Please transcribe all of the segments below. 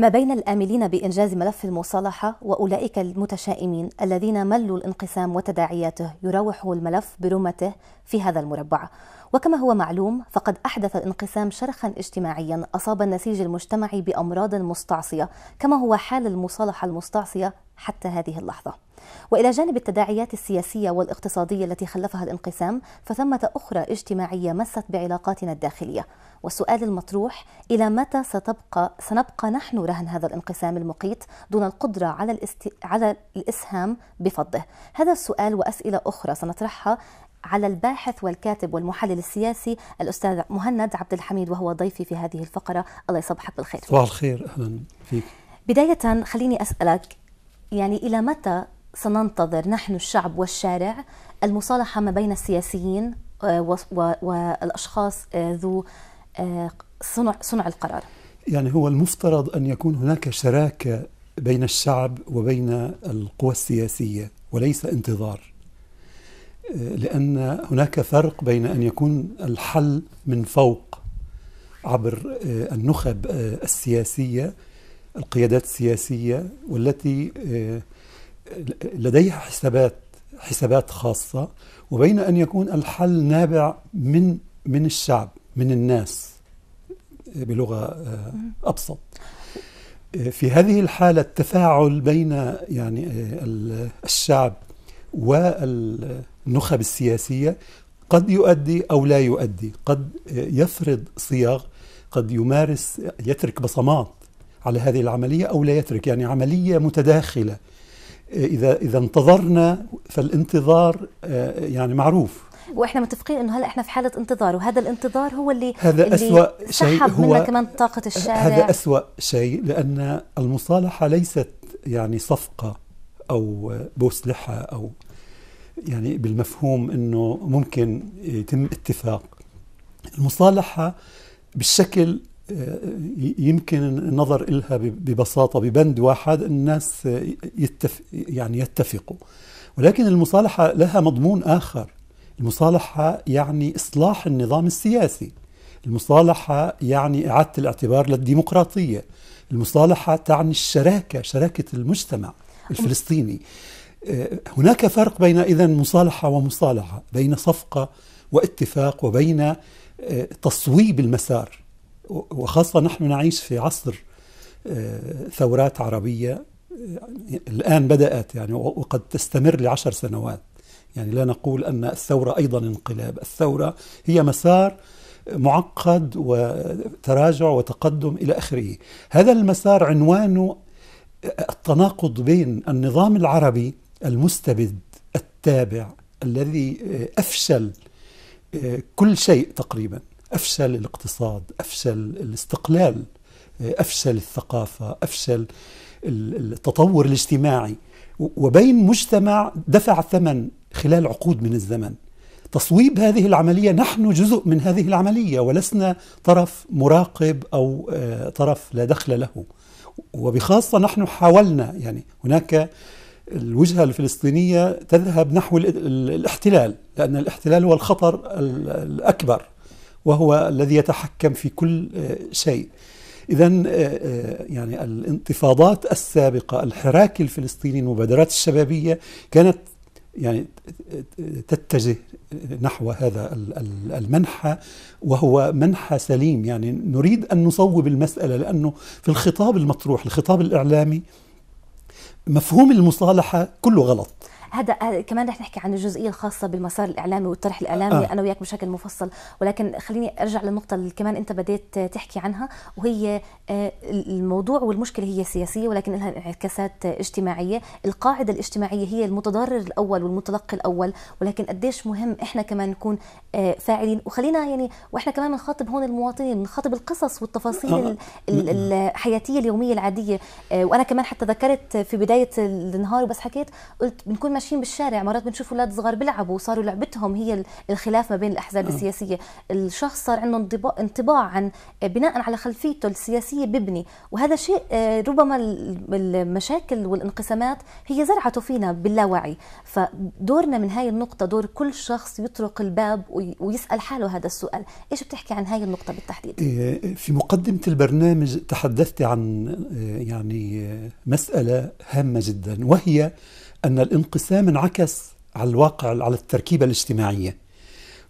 ما بين الآملين بإنجاز ملف المصالحة وأولئك المتشائمين الذين ملوا الانقسام وتداعياته يراوح الملف برمته في هذا المربع وكما هو معلوم فقد أحدث الانقسام شرخا اجتماعيا أصاب النسيج المجتمعي بأمراض مستعصية كما هو حال المصالحة المستعصية حتى هذه اللحظة وإلى جانب التداعيات السياسية والاقتصادية التي خلفها الانقسام فثمة أخرى اجتماعية مست بعلاقاتنا الداخلية والسؤال المطروح إلى متى ستبقى سنبقى نحن رهن هذا الانقسام المقيت دون القدرة على, الاست... على الإسهام بفضه هذا السؤال وأسئلة أخرى سنطرحها على الباحث والكاتب والمحلل السياسي الأستاذ مهند عبد الحميد وهو ضيفي في هذه الفقرة الله يصبحك بالخير صباح الخير أهلا فيك بداية خليني أسألك يعني إلى متى سننتظر نحن الشعب والشارع المصالحة ما بين السياسيين آه، والأشخاص آه، ذو آه، صنع, صنع القرار يعني هو المفترض أن يكون هناك شراكة بين الشعب وبين القوى السياسية وليس انتظار لأن هناك فرق بين أن يكون الحل من فوق عبر النخب السياسية القيادات السياسية والتي آه، لديها حسابات حسابات خاصة وبين أن يكون الحل نابع من من الشعب من الناس آه، بلغة آه، أبسط في هذه الحالة التفاعل بين يعني الشعب والنخب السياسية قد يؤدي أو لا يؤدي قد يفرض صياغ قد يمارس يترك بصمات على هذه العملية أو لا يترك يعني عملية متداخلة إذا إذا انتظرنا فالانتظار آه، يعني معروف واحنا متفقين انه هلا احنا في حاله انتظار وهذا الانتظار هو اللي هذا اللي أسوأ شيء هو منا كمان طاقه الشارع هذا أسوأ شيء لان المصالحه ليست يعني صفقه او بوسلحه او يعني بالمفهوم انه ممكن يتم اتفاق المصالحه بالشكل يمكن النظر إلها ببساطة ببند واحد الناس يتف يعني يتفقوا ولكن المصالحة لها مضمون آخر المصالحة يعني إصلاح النظام السياسي المصالحة يعني إعادة الاعتبار للديمقراطية المصالحة تعني الشراكة شراكة المجتمع الفلسطيني آه، هناك فرق بين إذا مصالحة ومصالحة بين صفقة واتفاق وبين آه، تصويب المسار وخاصة نحن نعيش في عصر آه، ثورات عربية آه، الآن بدأت يعني وقد تستمر لعشر سنوات يعني لا نقول أن الثورة أيضا انقلاب الثورة هي مسار معقد وتراجع وتقدم إلى آخره هذا المسار عنوانه آه، التناقض بين النظام العربي المستبد التابع الذي أفشل كل شيء تقريبا أفشل الاقتصاد أفشل الاستقلال أفشل الثقافة أفشل التطور الاجتماعي وبين مجتمع دفع ثمن خلال عقود من الزمن تصويب هذه العملية نحن جزء من هذه العملية ولسنا طرف مراقب أو آه، طرف لا دخل له وبخاصة نحن حاولنا يعني هناك الوجهة الفلسطينية تذهب نحو الاحتلال لأن الاحتلال هو الخطر الأكبر وهو الذي يتحكم في كل آه، شيء إذا آه، آه، يعني الانتفاضات السابقة الحراك الفلسطيني المبادرات الشبابية كانت يعني تتجه نحو هذا المنحى وهو منحى سليم يعني نريد أن نصوب المسألة لأنه في الخطاب المطروح الخطاب الإعلامي مفهوم المصالحة كله غلط هذا آه، كمان رح نحكي عن الجزئيه الخاصه بالمسار الاعلامي والطرح الاعلامي آه. انا وياك بشكل مفصل ولكن خليني ارجع للنقطه اللي كمان انت بديت آه، تحكي عنها وهي آه، الموضوع والمشكله هي سياسيه ولكن لها انعكاسات اجتماعيه القاعده الاجتماعيه هي المتضرر الاول والمتلقي الاول ولكن قديش مهم احنا كمان نكون فاعلين وخلينا يعني واحنا كمان بنخاطب هون المواطنين بنخاطب القصص والتفاصيل آه. الحياتيه اليوميه العاديه وانا كمان حتى ذكرت في بدايه النهار وبس حكيت قلت بنكون ماشيين بالشارع مرات بنشوف اولاد صغار بيلعبوا وصاروا لعبتهم هي الخلاف ما بين الاحزاب السياسيه الشخص صار عنده انطباع عن آه، بناء على خلفيته السياسيه ببني وهذا شيء آه، ربما المشاكل والانقسامات هي زرعته فينا باللاوعي فدورنا من هاي النقطه دور كل شخص يطرق الباب ويسال حاله هذا السؤال ايش بتحكي عن هاي النقطه بالتحديد إيه، في مقدمه البرنامج تحدثت عن آه، يعني مساله هامه جدا وهي ان الانقسام الإسلام انعكس على الواقع على التركيبة الاجتماعية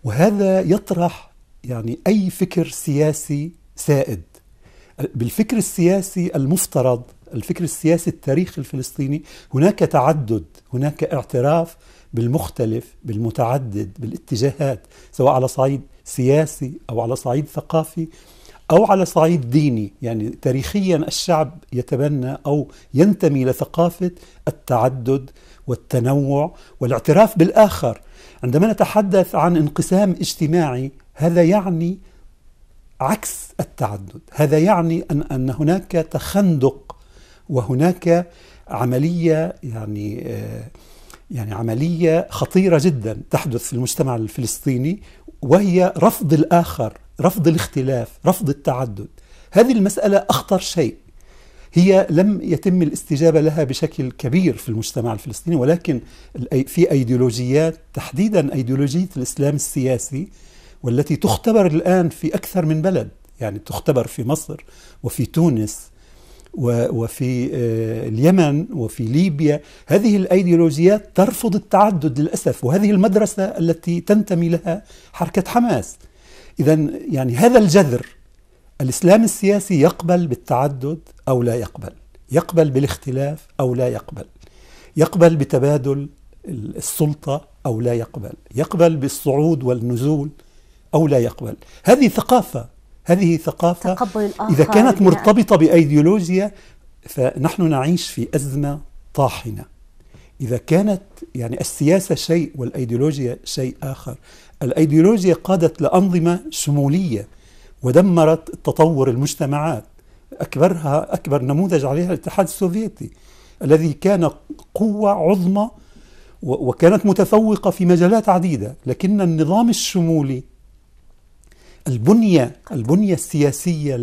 وهذا يطرح يعني أي فكر سياسي سائد بالفكر السياسي المفترض الفكر السياسي التاريخي الفلسطيني هناك تعدد هناك اعتراف بالمختلف بالمتعدد بالاتجاهات سواء على صعيد سياسي أو على صعيد ثقافي أو على صعيد ديني يعني تاريخيا الشعب يتبنى أو ينتمي لثقافة التعدد والتنوع والاعتراف بالآخر عندما نتحدث عن انقسام اجتماعي هذا يعني عكس التعدد هذا يعني أن, أن هناك تخندق وهناك عملية يعني آه، يعني عملية خطيرة جدا تحدث في المجتمع الفلسطيني وهي رفض الآخر رفض الاختلاف رفض التعدد هذه المسألة أخطر شيء هي لم يتم الاستجابة لها بشكل كبير في المجتمع الفلسطيني ولكن في أيديولوجيات تحديدا أيديولوجية الإسلام السياسي والتي تختبر الآن في أكثر من بلد يعني تختبر في مصر وفي تونس وفي آه، اليمن وفي ليبيا هذه الأيديولوجيات ترفض التعدد للأسف وهذه المدرسة التي تنتمي لها حركة حماس إذا يعني هذا الجذر الإسلام السياسي يقبل بالتعدد أو لا يقبل يقبل بالاختلاف أو لا يقبل يقبل بتبادل السلطة أو لا يقبل يقبل بالصعود والنزول أو لا يقبل هذه ثقافة هذه ثقافة تقبل إذا كانت مرتبطة بأيديولوجيا فنحن نعيش في أزمة طاحنة إذا كانت يعني السياسة شيء والأيديولوجيا شيء آخر الايديولوجيا قادت لانظمه شموليه ودمرت تطور المجتمعات اكبرها اكبر نموذج عليها الاتحاد السوفيتي الذي كان قوه عظمى وكانت متفوقه في مجالات عديده لكن النظام الشمولي البنية البنية السياسية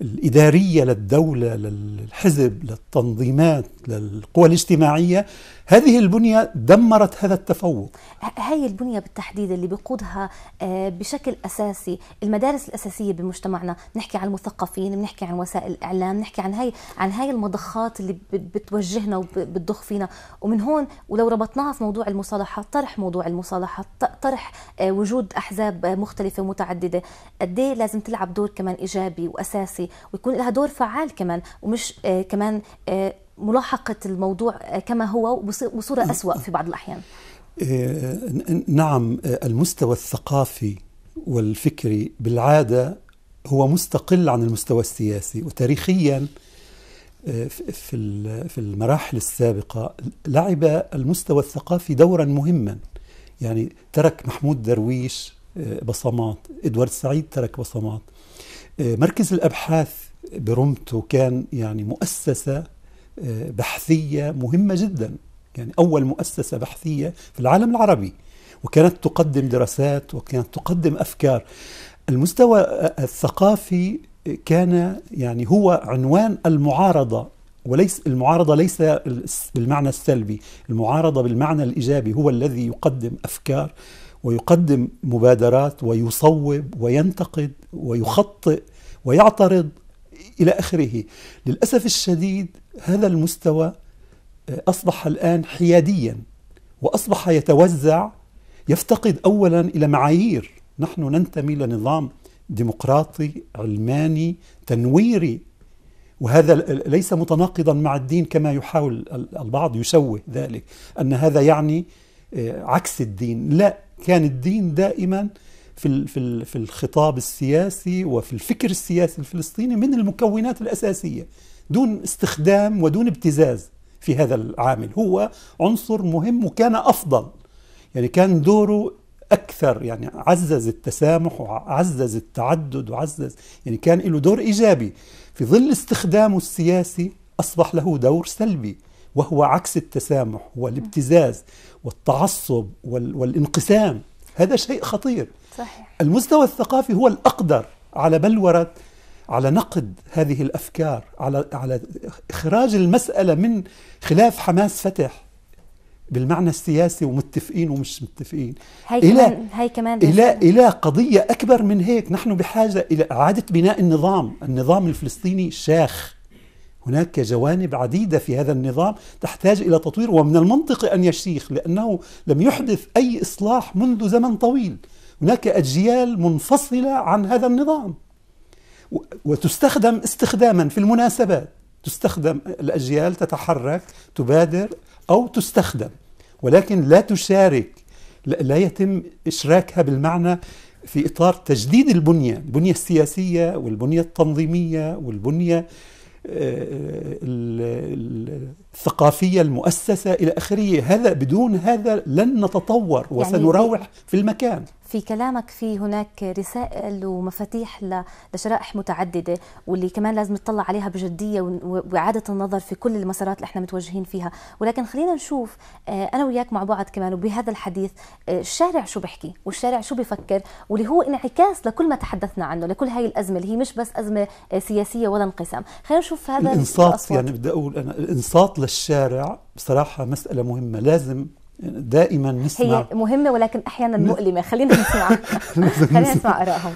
الإدارية للدولة للحزب للتنظيمات للقوى الاجتماعية هذه البنية دمرت هذا التفوق هاي البنية بالتحديد اللي بيقودها آه، بشكل أساسي المدارس الأساسية بمجتمعنا نحكي عن المثقفين بنحكي عن وسائل الإعلام نحكي عن هاي عن هاي المضخات اللي بتوجهنا وبتضخ فينا ومن هون ولو ربطناها في موضوع المصالحة طرح موضوع المصالحة طرح آه، وجود أحزاب مختلفة متعدده قد إيه لازم تلعب دور كمان ايجابي واساسي ويكون لها دور فعال كمان ومش آه، كمان آه، ملاحقه الموضوع آه، كما هو بصوره اسوا في بعض الاحيان نعم المستوى الثقافي والفكري بالعاده هو مستقل عن المستوى السياسي وتاريخيا في في المراحل السابقه لعب المستوى الثقافي دورا مهما يعني ترك محمود درويش آه، بصمات ادوارد سعيد ترك بصمات آه، مركز الابحاث برمته كان يعني مؤسسه آه، بحثيه مهمه جدا يعني اول مؤسسه بحثيه في العالم العربي وكانت تقدم دراسات وكانت تقدم افكار المستوى الثقافي كان يعني هو عنوان المعارضه وليس المعارضه ليس بالمعنى السلبي المعارضه بالمعنى الايجابي هو الذي يقدم افكار ويقدم مبادرات ويصوب وينتقد ويخطئ ويعترض الى اخره. للاسف الشديد هذا المستوى آه، اصبح الان حياديا واصبح يتوزع يفتقد اولا الى معايير، نحن ننتمي لنظام ديمقراطي علماني تنويري وهذا ليس متناقضا مع الدين كما يحاول البعض يشوه ذلك ان هذا يعني آه، عكس الدين لا كان الدين دائما في في في الخطاب السياسي وفي الفكر السياسي الفلسطيني من المكونات الاساسيه دون استخدام ودون ابتزاز في هذا العامل هو عنصر مهم وكان افضل يعني كان دوره اكثر يعني عزز التسامح وعزز التعدد وعزز يعني كان له دور ايجابي في ظل استخدامه السياسي اصبح له دور سلبي وهو عكس التسامح والابتزاز والتعصب والانقسام هذا شيء خطير صحيح. المستوى الثقافي هو الأقدر على بلورة على نقد هذه الأفكار على, على إخراج المسألة من خلاف حماس فتح بالمعنى السياسي ومتفقين ومش متفقين هي إلى كمان هي كمان إلى إلى قضية أكبر من هيك نحن بحاجة إلى إعادة بناء النظام النظام الفلسطيني شاخ هناك جوانب عديدة في هذا النظام تحتاج إلى تطوير ومن المنطق أن يشيخ لأنه لم يحدث أي إصلاح منذ زمن طويل هناك أجيال منفصلة عن هذا النظام وتستخدم استخداما في المناسبات تستخدم الأجيال تتحرك تبادر أو تستخدم ولكن لا تشارك لا يتم إشراكها بالمعنى في إطار تجديد البنية البنية السياسية والبنية التنظيمية والبنية الثقافية المؤسسة إلى آخره هذا بدون هذا لن نتطور يعني وسنراوح في المكان في كلامك في هناك رسائل ومفاتيح لشرائح متعدده واللي كمان لازم نطلع عليها بجديه واعاده النظر في كل المسارات اللي احنا متوجهين فيها ولكن خلينا نشوف آه، انا وياك مع بعض كمان وبهذا الحديث آه، الشارع شو بحكي والشارع شو بفكر واللي هو انعكاس لكل ما تحدثنا عنه لكل هاي الازمه اللي هي مش بس ازمه آه، سياسيه ولا انقسام خلينا نشوف هذا الانصات الأصوات. يعني بدي اقول انا الانصات للشارع بصراحه مساله مهمه لازم دائما نسمع هي مهمة ولكن أحيانا مؤلمة خلينا نسمع خلينا نسمع آرائهم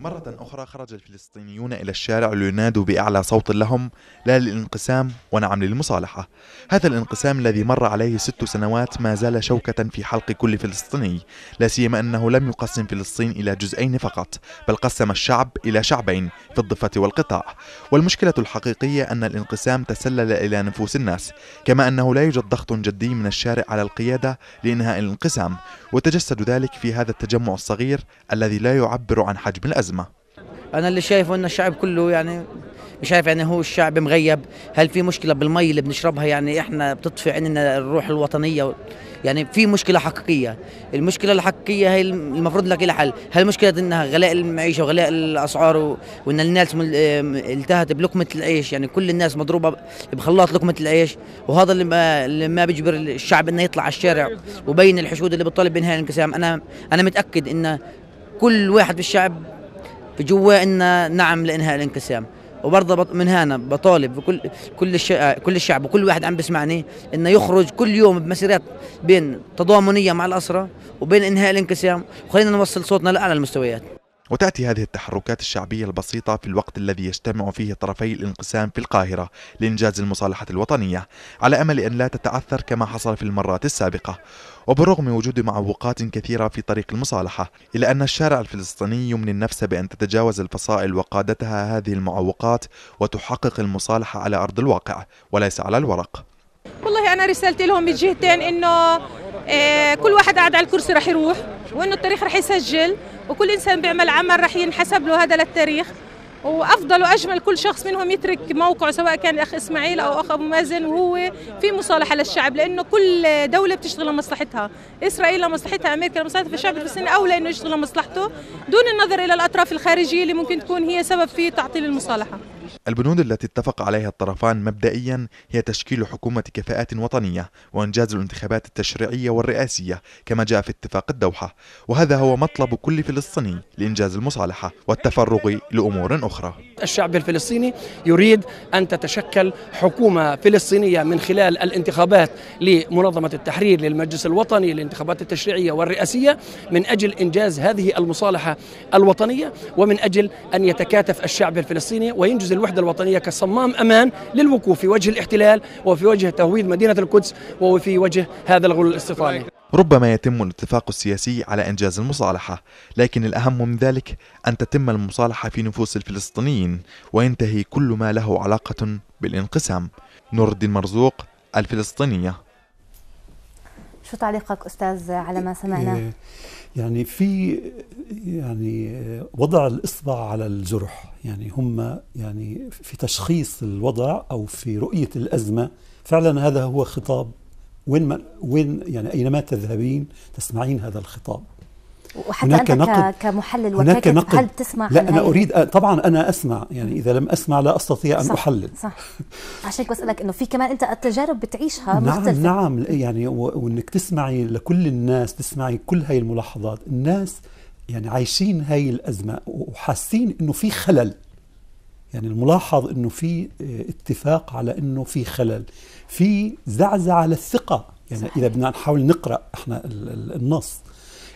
مرة أخرى خرج الفلسطينيون إلى الشارع لينادوا بأعلى صوت لهم لا للانقسام ونعم للمصالحة هذا الانقسام الذي مر عليه ست سنوات ما زال شوكة في حلق كل فلسطيني لا سيما أنه لم يقسم فلسطين إلى جزئين فقط بل قسم الشعب إلى شعبين في الضفة والقطاع والمشكلة الحقيقية أن الانقسام تسلل إلى نفوس الناس كما أنه لا يوجد ضغط جدي من الشارع على القيادة لإنهاء الانقسام وتجسد ذلك في هذا التجمع الصغير الذي لا يعبر عن حجم الأزمة الأزمة أنا اللي شايفه أن الشعب كله يعني مش عارف يعني هو الشعب مغيب هل في مشكله بالمي اللي بنشربها يعني احنا بتطفي عندنا الروح الوطنيه يعني في مشكله حقيقيه المشكله الحقيقيه هي المفروض لك لها حل هل مشكله انها غلاء المعيشه وغلاء الاسعار وان الناس التهت بلقمه العيش يعني كل الناس مضروبه بخلاط لقمه العيش وهذا اللي ما, اللي ما بيجبر الشعب انه يطلع على الشارع وبين الحشود اللي بتطالب بانهاء الانقسام انا انا متاكد ان كل واحد في الشعب بجوا إن نعم لإنهاء الانقسام وبرضه من هنا بطالب بكل كل الشعب كل الشعب وكل واحد عم بسمعني انه يخرج كل يوم بمسيرات بين تضامنيه مع الاسرى وبين انهاء الانقسام وخلينا نوصل صوتنا لاعلى المستويات وتأتي هذه التحركات الشعبية البسيطة في الوقت الذي يجتمع فيه طرفي الانقسام في القاهرة لإنجاز المصالحة الوطنية على أمل أن لا تتعثر كما حصل في المرات السابقة وبرغم وجود معوقات كثيرة في طريق المصالحة إلا أن الشارع الفلسطيني يمني النفس بأن تتجاوز الفصائل وقادتها هذه المعوقات وتحقق المصالحة على أرض الواقع وليس على الورق والله أنا رسالتي لهم من جهتين إنه إيه، كل واحد قاعد على الكرسي رح يروح وإنه التاريخ رح يسجل وكل إنسان بيعمل عمل راح ينحسب له هذا للتاريخ وافضل واجمل كل شخص منهم يترك موقعه سواء كان اخ اسماعيل او اخ ابو مازن وهو في مصالحه للشعب لانه كل دوله بتشتغل لمصلحتها، اسرائيل لمصلحتها، امريكا لمصلحتها، فالشعب الفلسطيني اولى انه يشتغل لمصلحته دون النظر الى الاطراف الخارجيه اللي ممكن تكون هي سبب في تعطيل المصالحه. البنود التي اتفق عليها الطرفان مبدئيا هي تشكيل حكومة كفاءات وطنية وإنجاز الانتخابات التشريعية والرئاسية كما جاء في اتفاق الدوحة وهذا هو مطلب كل فلسطيني لإنجاز المصالحة والتفرغ لأمور أخرى الشعب الفلسطيني يريد أن تتشكل حكومة فلسطينية من خلال الانتخابات لمنظمة التحرير للمجلس الوطني للانتخابات التشريعية والرئاسية من أجل إنجاز هذه المصالحة الوطنية ومن أجل أن يتكاتف الشعب الفلسطيني وينجز الوحدة الوحدة الوطنية كصمام أمان للوقوف في وجه الاحتلال وفي وجه تهويد مدينة القدس وفي وجه هذا الغلو الاستيطاني ربما يتم الاتفاق السياسي على إنجاز المصالحة لكن الأهم من ذلك أن تتم المصالحة في نفوس الفلسطينيين وينتهي كل ما له علاقة بالانقسام نور الدين مرزوق الفلسطينية شو تعليقك استاذ على ما سمعنا؟ إيه، يعني في يعني وضع الاصبع على الجرح يعني هم يعني في تشخيص الوضع او في رؤيه الازمه فعلا هذا هو خطاب وين ما وين يعني اينما تذهبين تسمعين هذا الخطاب وحتى هناك أنت نقد كمحلل هناك نقد هل تسمع لا أنا أريد آه، طبعا أنا أسمع يعني إذا لم أسمع لا أستطيع أن صح أحلل صح عشان هيك بسألك أنه في كمان أنت التجارب بتعيشها نعم مختلفة نعم يعني وأنك تسمعي لكل الناس تسمعي كل هاي الملاحظات الناس يعني عايشين هاي الأزمة وحاسين أنه في خلل يعني الملاحظ انه في آه، اتفاق على انه في خلل في زعزعه للثقه يعني صحيح. اذا بدنا نحاول نقرا احنا النص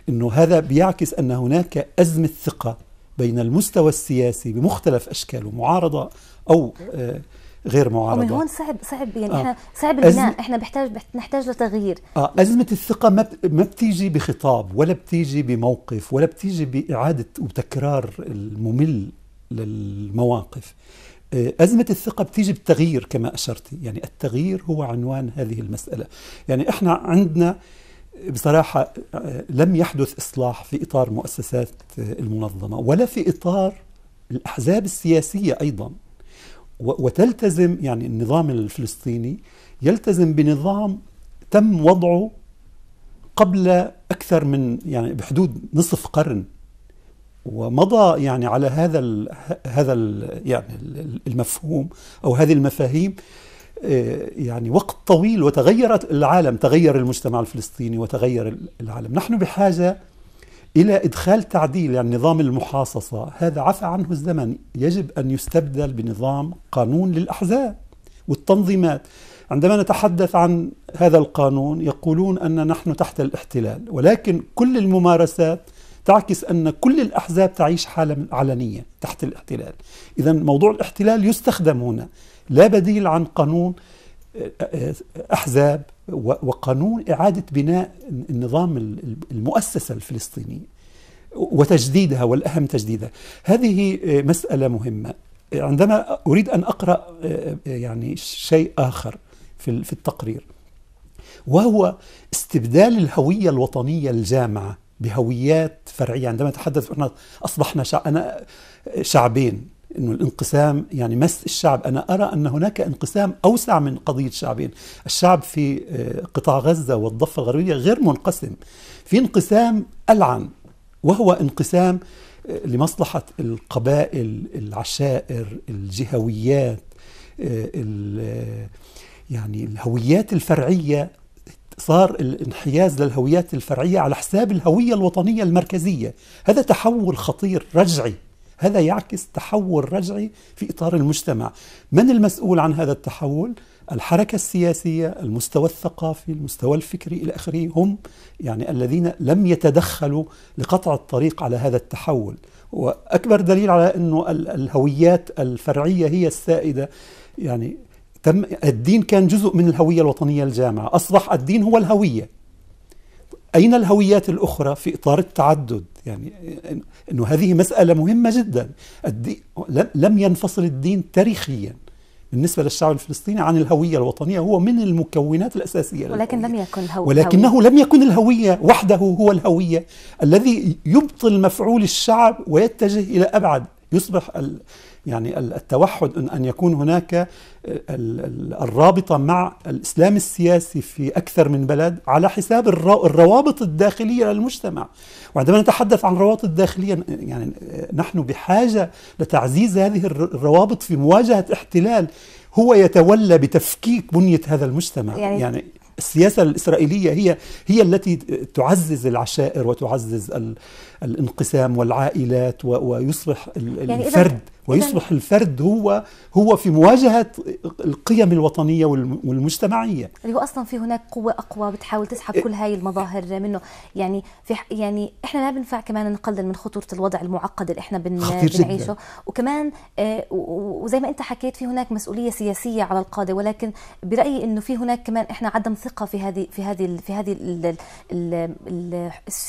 أنه هذا بيعكس أن هناك أزمة ثقة بين المستوى السياسي بمختلف أشكاله معارضة أو آه، غير معارضة ومن هون صعب صعب يعني آه. احنا صعب البناء أزم... احنا بحتاج نحتاج لتغيير آه أزمة الثقة ما ب... ما بتيجي بخطاب ولا بتيجي بموقف ولا بتيجي بإعادة وتكرار الممل للمواقف آه، أزمة الثقة بتيجي بالتغيير كما اشرتي يعني التغيير هو عنوان هذه المسألة يعني إحنا عندنا بصراحة آه، لم يحدث إصلاح في إطار مؤسسات آه، المنظمة ولا في إطار الأحزاب السياسية أيضا وتلتزم يعني النظام الفلسطيني يلتزم بنظام تم وضعه قبل أكثر من يعني بحدود نصف قرن ومضى يعني على هذا هذا يعني المفهوم أو هذه المفاهيم آه، يعني وقت طويل وتغيرت العالم تغير المجتمع الفلسطيني وتغير العالم نحن بحاجة إلى إدخال تعديل يعني نظام المحاصصة هذا عفى عنه الزمن يجب أن يستبدل بنظام قانون للأحزاب والتنظيمات عندما نتحدث عن هذا القانون يقولون أن نحن تحت الاحتلال ولكن كل الممارسات تعكس أن كل الأحزاب تعيش حالة علنية تحت الاحتلال إذا موضوع الاحتلال يستخدم هنا لا بديل عن قانون أحزاب وقانون إعادة بناء النظام المؤسسة الفلسطينية وتجديدها والأهم تجديدها هذه آه، مسألة مهمة عندما أريد أن أقرأ آه، يعني شيء آخر في التقرير وهو استبدال الهوية الوطنية الجامعة بهويات فرعية عندما تحدث أننا أصبحنا شع... أنا شعبين انه الانقسام يعني مس الشعب، انا ارى ان هناك انقسام اوسع من قضيه شعبين، الشعب في آه، قطاع غزه والضفه الغربيه غير منقسم، في انقسام العن وهو انقسام آه، لمصلحه القبائل، العشائر، الجهويات آه، يعني الهويات الفرعيه صار الانحياز للهويات الفرعيه على حساب الهويه الوطنيه المركزيه، هذا تحول خطير رجعي هذا يعكس تحول رجعي في إطار المجتمع من المسؤول عن هذا التحول؟ الحركة السياسية المستوى الثقافي المستوى الفكري إلى آخره هم يعني الذين لم يتدخلوا لقطع الطريق على هذا التحول وأكبر دليل على أنه الهويات الفرعية هي السائدة يعني تم الدين كان جزء من الهوية الوطنية الجامعة أصبح الدين هو الهوية أين الهويات الأخرى في إطار التعدد يعني أنه هذه مسألة مهمة جدا لم ينفصل الدين تاريخيا بالنسبة للشعب الفلسطيني عن الهوية الوطنية هو من المكونات الأساسية ولكن للهوية. لم يكن هو ولكنه هوية. لم يكن الهوية وحده هو الهوية الذي يبطل مفعول الشعب ويتجه إلى أبعد يصبح ال يعني التوحد أن يكون هناك آه، الرابطة مع الإسلام السياسي في أكثر من بلد على حساب الروابط الداخلية للمجتمع وعندما نتحدث عن الروابط الداخلية يعني آه، نحن بحاجة لتعزيز هذه الروابط في مواجهة احتلال هو يتولى بتفكيك بنية هذا المجتمع يعني, يعني السياسة الإسرائيلية هي هي التي تعزز العشائر وتعزز الانقسام والعائلات ويصبح يعني الفرد ويصبح الفرد هو هو في مواجهه القيم الوطنيه والمجتمعيه اللي هو اصلا في هناك قوه اقوى بتحاول تسحب كل هاي المظاهر منه يعني في يعني احنا لا بنفع كمان نقلل من خطوره الوضع المعقد اللي احنا بن بنعيشه جداً. وكمان آه، وزي ما انت حكيت في هناك مسؤوليه سياسيه على القاده ولكن برايي انه في هناك كمان احنا عدم ثقه في هذه في هذه في هذه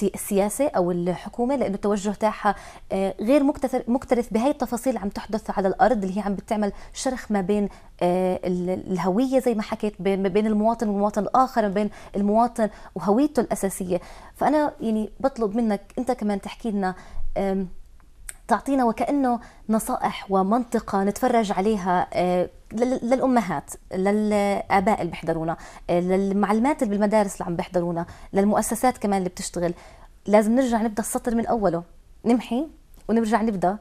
السياسه او الحكومه الحكومه لانه التوجه تاعها آه، غير مكترث بهي التفاصيل اللي عم تحدث على الارض اللي هي عم بتعمل شرخ ما بين آه، الهويه زي ما حكيت ما بين المواطن والمواطن الاخر ما بين المواطن وهويته الاساسيه فانا يعني بطلب منك انت كمان تحكي لنا تعطينا وكانه نصائح ومنطقه نتفرج عليها آه، للامهات للاباء اللي بيحضرونا للمعلمات اللي بالمدارس اللي عم بيحضرونا للمؤسسات كمان اللي بتشتغل لازم نرجع نبدا السطر من اوله نمحي ونرجع نبدا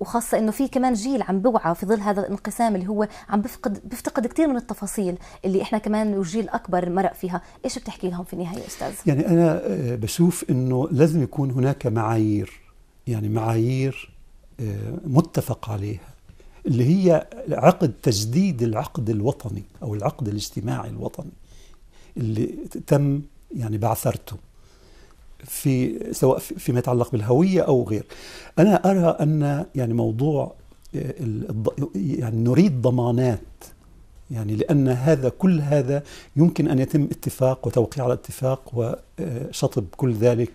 وخاصة انه في كمان جيل عم بوعى في ظل هذا الانقسام اللي هو عم بفقد بيفتقد كثير من التفاصيل اللي احنا كمان وجيل اكبر مرق فيها، ايش بتحكي لهم في النهاية استاذ؟ يعني انا آه، بشوف انه لازم يكون هناك معايير يعني معايير آه، متفق عليها اللي هي عقد تجديد العقد الوطني او العقد الاجتماعي الوطني اللي تم يعني بعثرته في سواء فيما يتعلق بالهويه او غير انا ارى ان يعني موضوع آه، يعني نريد ضمانات يعني لأن هذا كل هذا يمكن أن يتم اتفاق وتوقيع على اتفاق وشطب آه، كل ذلك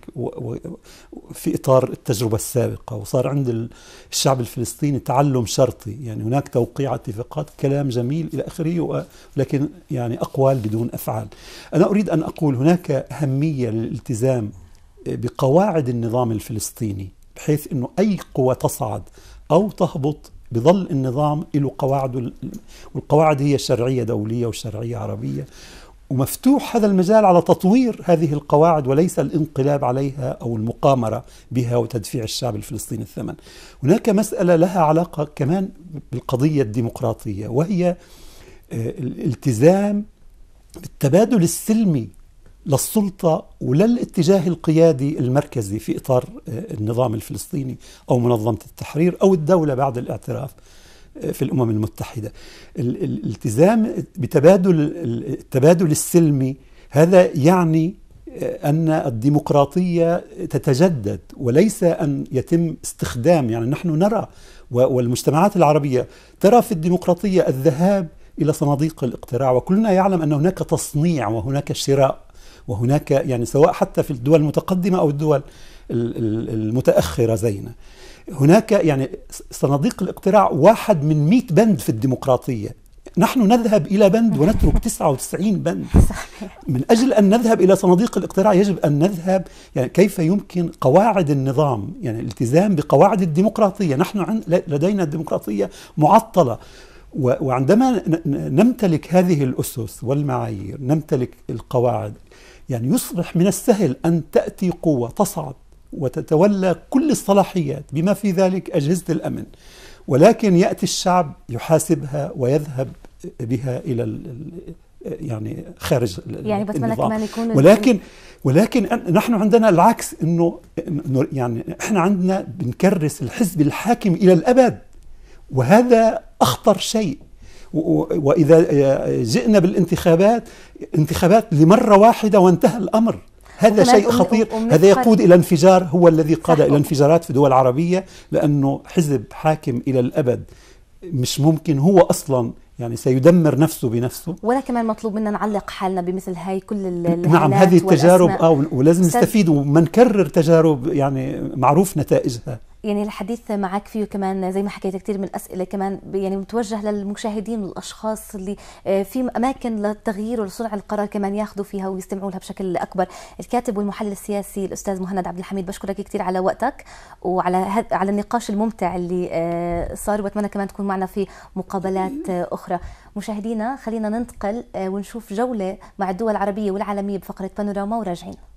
في إطار التجربة السابقة وصار عند الشعب الفلسطيني تعلم شرطي يعني هناك توقيع اتفاقات كلام جميل إلى آخره ولكن يعني أقوال بدون أفعال أنا أريد أن أقول هناك أهمية للالتزام بقواعد النظام الفلسطيني بحيث انه اي قوة تصعد او تهبط بظل النظام له قواعده والقواعد هي شرعية دولية وشرعية عربية ومفتوح هذا المجال على تطوير هذه القواعد وليس الانقلاب عليها او المقامره بها وتدفيع الشعب الفلسطيني الثمن. هناك مساله لها علاقه كمان بالقضيه الديمقراطيه وهي آه، الالتزام بالتبادل السلمي للسلطة ولا الاتجاه القيادي المركزي في إطار آه، النظام الفلسطيني أو منظمة التحرير أو الدولة بعد الاعتراف آه، في الأمم المتحدة الالتزام بتبادل التبادل السلمي هذا يعني آه، أن الديمقراطية تتجدد وليس أن يتم استخدام يعني نحن نرى والمجتمعات العربية ترى في الديمقراطية الذهاب إلى صناديق الاقتراع وكلنا يعلم أن هناك تصنيع وهناك شراء وهناك يعني سواء حتى في الدول المتقدمة أو الدول المتأخرة زينا هناك يعني صناديق الاقتراع واحد من 100 بند في الديمقراطية نحن نذهب إلى بند ونترك 99 بند من أجل أن نذهب إلى صناديق الاقتراع يجب أن نذهب يعني كيف يمكن قواعد النظام يعني الالتزام بقواعد الديمقراطية نحن لدينا الديمقراطية معطلة وعندما نمتلك هذه الأسس والمعايير نمتلك القواعد يعني يصبح من السهل أن تأتي قوة تصعد وتتولى كل الصلاحيات بما في ذلك أجهزة الأمن ولكن يأتي الشعب يحاسبها ويذهب بها إلى يعني خارج يعني بتمنى كمان يكون ولكن ولكن نحن عندنا العكس انه يعني احنا عندنا بنكرس الحزب الحاكم الى الابد وهذا اخطر شيء وإذا جئنا آه، بالانتخابات انتخابات لمرة واحدة وانتهى الأمر هذا شيء خطير هذا يقود الى انفجار هو الذي قاد الى انفجارات في دول عربيه لانه حزب حاكم الى الابد مش ممكن هو اصلا يعني سيدمر نفسه بنفسه ولا كمان مطلوب منا نعلق حالنا بمثل هاي كل نعم هذه التجارب اه ولازم نستفيد وما نكرر تجارب يعني معروف نتائجها يعني الحديث معك فيه كمان زي ما حكيت كثير من الاسئله كمان يعني متوجه للمشاهدين والاشخاص اللي آه، في اماكن للتغيير ولصنع القرار كمان ياخذوا فيها ويستمعوا لها بشكل اكبر الكاتب والمحلل السياسي الاستاذ مهند عبد الحميد بشكرك كثير على وقتك وعلى على النقاش الممتع اللي آه، صار واتمنى كمان تكون معنا في مقابلات اخرى مشاهدينا خلينا ننتقل آه، ونشوف جوله مع الدول العربيه والعالميه بفقره بانوراما وراجعين